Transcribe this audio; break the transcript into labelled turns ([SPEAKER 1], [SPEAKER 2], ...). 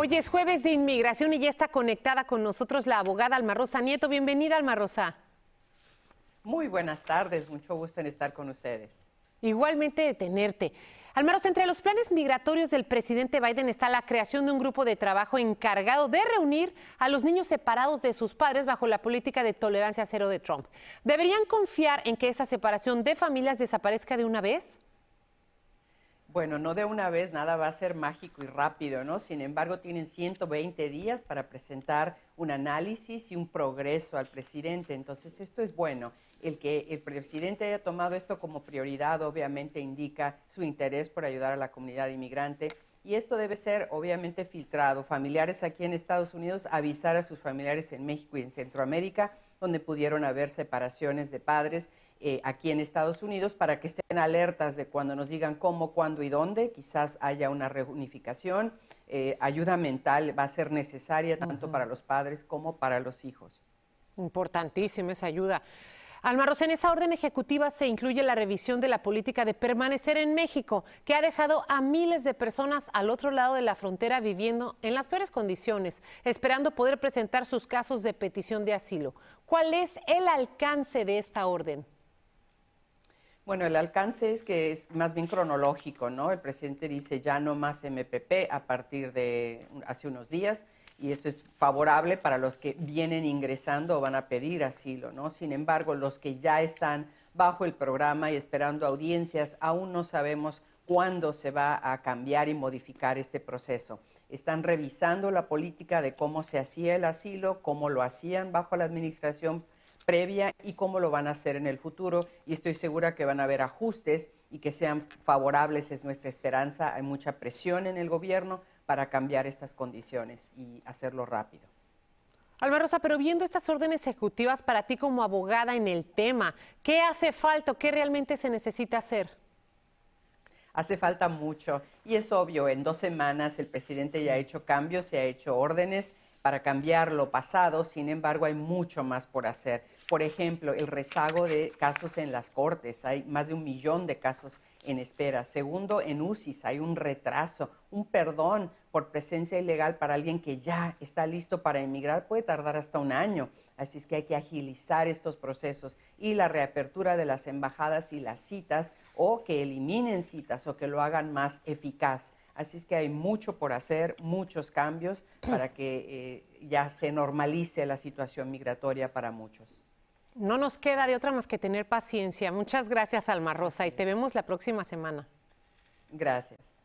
[SPEAKER 1] Hoy es jueves de inmigración y ya está conectada con nosotros la abogada Alma Rosa Nieto. Bienvenida, Alma Rosa. Muy buenas tardes, mucho gusto en estar con ustedes. Igualmente de tenerte. Alma entre los planes migratorios del presidente Biden está la creación de un grupo de trabajo encargado de reunir a los niños separados de sus padres bajo la política de tolerancia cero de Trump. ¿Deberían confiar en que esa separación de familias desaparezca de una vez?
[SPEAKER 2] Bueno, no de una vez, nada va a ser mágico y rápido, ¿no? Sin embargo, tienen 120 días para presentar un análisis y un progreso al presidente. Entonces, esto es bueno. El que el presidente haya tomado esto como prioridad, obviamente, indica su interés por ayudar a la comunidad inmigrante y esto debe ser obviamente filtrado. Familiares aquí en Estados Unidos avisar a sus familiares en México y en Centroamérica, donde pudieron haber separaciones de padres eh, aquí en Estados Unidos, para que estén alertas de cuando nos digan cómo, cuándo y dónde, quizás haya una reunificación. Eh, ayuda mental va a ser necesaria tanto para los padres como para los hijos.
[SPEAKER 1] Importantísima esa ayuda. Rosa, en esa orden ejecutiva se incluye la revisión de la política de permanecer en México, que ha dejado a miles de personas al otro lado de la frontera viviendo en las peores condiciones, esperando poder presentar sus casos de petición de asilo. ¿Cuál es el alcance de esta orden?
[SPEAKER 2] Bueno, el alcance es que es más bien cronológico, ¿no? El presidente dice ya no más MPP a partir de hace unos días y eso es favorable para los que vienen ingresando o van a pedir asilo, ¿no? Sin embargo, los que ya están bajo el programa y esperando audiencias, aún no sabemos cuándo se va a cambiar y modificar este proceso. Están revisando la política de cómo se hacía el asilo, cómo lo hacían bajo la administración previa y cómo lo van a hacer en el futuro. Y estoy segura que van a haber ajustes y que sean favorables, es nuestra esperanza. Hay mucha presión en el gobierno para cambiar estas condiciones y hacerlo rápido.
[SPEAKER 1] Alma Rosa, pero viendo estas órdenes ejecutivas para ti como abogada en el tema, ¿qué hace falta? ¿Qué realmente se necesita hacer?
[SPEAKER 2] Hace falta mucho y es obvio, en dos semanas el presidente ya ha hecho cambios, se ha hecho órdenes para cambiar lo pasado, sin embargo hay mucho más por hacer. Por ejemplo, el rezago de casos en las cortes, hay más de un millón de casos en espera. Segundo, en UCIS hay un retraso, un perdón por presencia ilegal para alguien que ya está listo para emigrar puede tardar hasta un año. Así es que hay que agilizar estos procesos y la reapertura de las embajadas y las citas o que eliminen citas o que lo hagan más eficaz. Así es que hay mucho por hacer, muchos cambios para que eh, ya se normalice la situación migratoria para muchos.
[SPEAKER 1] No nos queda de otra más que tener paciencia. Muchas gracias, Alma Rosa, y te vemos la próxima semana.
[SPEAKER 2] Gracias.